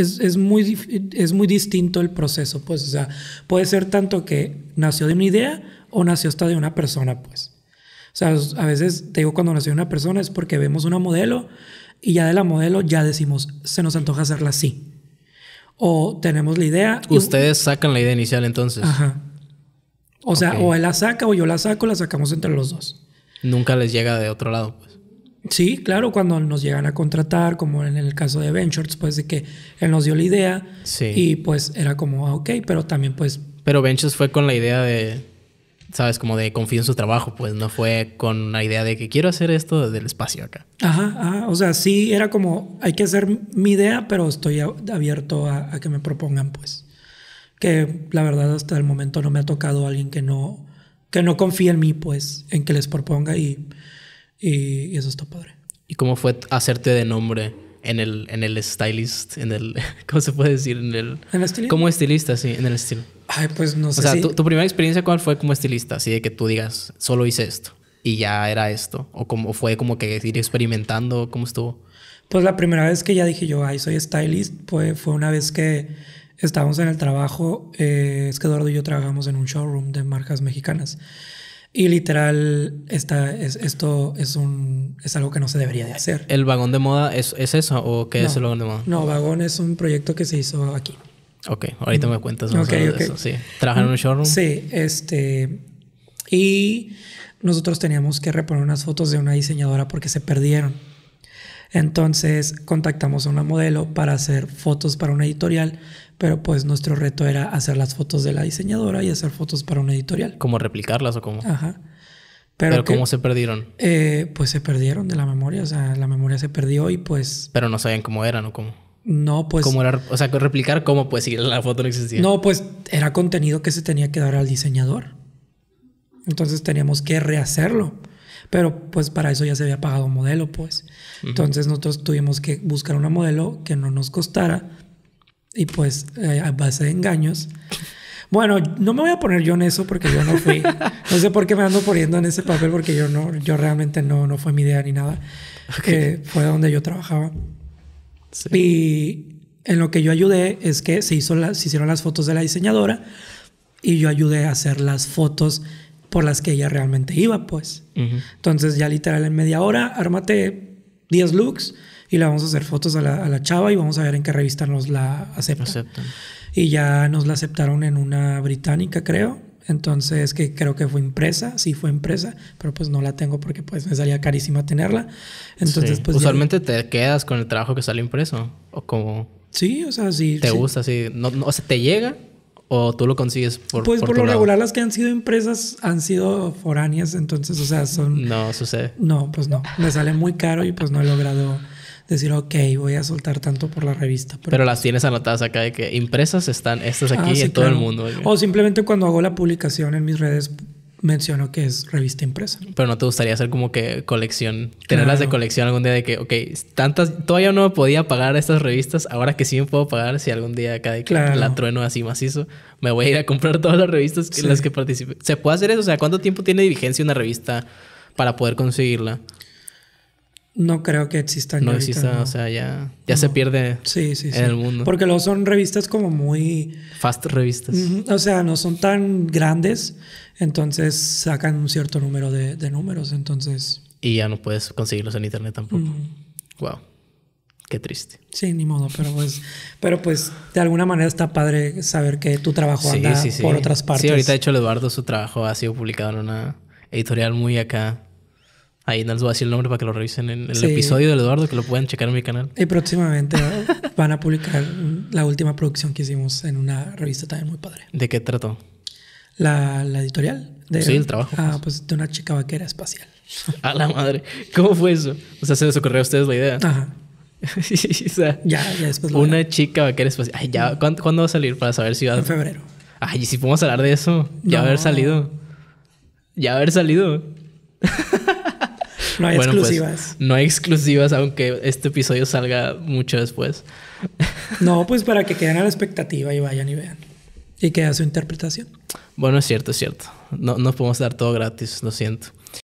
es, muy, es muy distinto el proceso, pues, o sea, puede ser tanto que nació de una idea o nació hasta de una persona, pues. O sea, a veces te digo cuando nació una persona es porque vemos una modelo y ya de la modelo ya decimos, se nos antoja hacerla así. O tenemos la idea. Ustedes sacan la idea inicial entonces. Ajá. O sea, o él la saca o yo la saco, la sacamos entre los dos. Nunca les llega de otro lado, pues. Sí, claro, cuando nos llegan a contratar, como en el caso de Ventures, pues de que él nos dio la idea y pues era como, ah, ok, pero también pues... Pero Ventures fue con la idea de, sabes, como de confío en su trabajo, pues no fue con la idea de que quiero hacer esto desde el espacio acá. Ajá, ajá, o sea, sí era como, hay que hacer mi idea, pero estoy abierto a, que me propongan, pues. Que la verdad hasta el momento no me ha tocado alguien que no, que no confíe en mí, pues, en que les proponga y y, eso está padre. ¿Y cómo fue hacerte de nombre en el, en el stylist, en el, ¿cómo se puede decir? En el, como estilista, sí, en el estilo. Ay, pues no sé. O sea, tu, primera experiencia, ¿cuál fue como estilista? Así de que tú digas, solo hice esto y ya era esto. O como fue como que ir experimentando, ¿cómo estuvo? Pues la primera vez que ya dije yo, ay, soy stylist, pues fue una vez que estábamos en el trabajo, eh, es que Eduardo y yo trabajamos en un showroom de marcas mexicanas. Y literal, es, esto es, un, es algo que no se debería de hacer. ¿El vagón de moda es, eso o qué es el vagón de moda? No, vagón es un proyecto que se hizo aquí. Ok, ahorita me cuentas más okay, eso. Sí. ¿Trabajaron en un showroom? Sí, este... Y nosotros teníamos que reponer unas fotos de una diseñadora porque se perdieron. Entonces contactamos a una modelo para hacer fotos para una editorial, pero pues nuestro reto era hacer las fotos de la diseñadora y hacer fotos para una editorial. ¿Cómo replicarlas o cómo? Ajá. Pero, ¿cómo se perdieron? Eh, pues se perdieron de la memoria, o sea, la memoria se perdió y pues... Pero no sabían cómo eran o cómo. No, pues... ¿Cómo era? O sea, replicar cómo, pues si la foto no existía. No, pues era contenido que se tenía que dar al diseñador. Entonces teníamos que rehacerlo. Pero pues para eso ya se había pagado modelo, pues. Entonces nosotros tuvimos que buscar una modelo que no nos costara y pues eh, a base de engaños. Bueno, no me voy a poner yo en eso porque yo no fui. No sé por qué me ando poniendo en ese papel porque yo no, yo realmente no, no fue mi idea ni nada. que eh, fue donde yo trabajaba. Y en lo que yo ayudé es que se, hizo las se hicieron las fotos de la diseñadora y yo ayudé a hacer las fotos por las que ella realmente iba, pues. Entonces ya literal en media hora, ármate 10 looks y le vamos a hacer fotos a la, chava y vamos a ver en qué revista nos la aceptan. Y ya nos la aceptaron en una británica, creo. Entonces, que creo que fue impresa, sí fue impresa, pero pues no la tengo porque pues me salía carísima tenerla. Entonces, pues... Usualmente te quedas con el trabajo que sale impreso o como... Sí, o sea, sí. Te gusta, sí. No, no, o te llega, ¿O tú lo consigues por Pues por, lo regular las que han sido empresas han sido foráneas, entonces, o sea, son... No, sucede. No, pues no. Me sale muy caro y pues no he logrado decir, ok, voy a soltar tanto por la revista. Pero, las tienes anotadas acá de que empresas están estas aquí ah, en todo el mundo. O simplemente cuando hago la publicación en mis redes Menciono que es revista impresa. Pero no te gustaría hacer como que colección, tenerlas de colección algún día de que, ok, tantas, todavía no podía pagar estas revistas, ahora que sí me puedo pagar, si algún día cada la trueno así macizo, me voy a ir a comprar todas las revistas en las que participé. ¿Se puede hacer eso? O sea, ¿cuánto tiempo tiene vigencia una revista para poder conseguirla? No creo que existan. No exista, o sea, ya, ya se pierde en el mundo. Porque luego son revistas como muy... Fast revistas. O sea, no son tan grandes, entonces sacan un cierto número de, números, entonces... Y ya no puedes conseguirlos en internet tampoco. Wow. Qué triste. Sí, ni modo, pero pues, pero pues de alguna manera está padre saber que tu trabajo anda por otras partes. Sí, ahorita ha hecho el Eduardo su trabajo ha sido publicado en una editorial muy acá Ahí no les voy a decir el nombre para que lo revisen en el episodio de Eduardo, que lo pueden checar en mi canal. Y próximamente van a publicar la última producción que hicimos en una revista también muy padre. ¿De qué trató? La, editorial. De, sí, el trabajo. Ah, pues, pues de una chica vaquera espacial. A la madre. ¿Cómo fue eso? O sea, se les ocurrió a ustedes la idea. Ajá. ya, ya después. Una chica vaquera espacial. Ay, ya. ¿Cuándo, va a salir para saber si va En febrero. Ay, ¿y si podemos hablar de eso? Ya haber salido. Ya haber salido. No hay pues, exclusivas. no hay exclusivas, aunque este episodio salga mucho después. no, pues para que queden a la expectativa y vayan y vean. Y que su interpretación. Bueno, es cierto, es cierto. No, no podemos dar todo gratis, lo siento.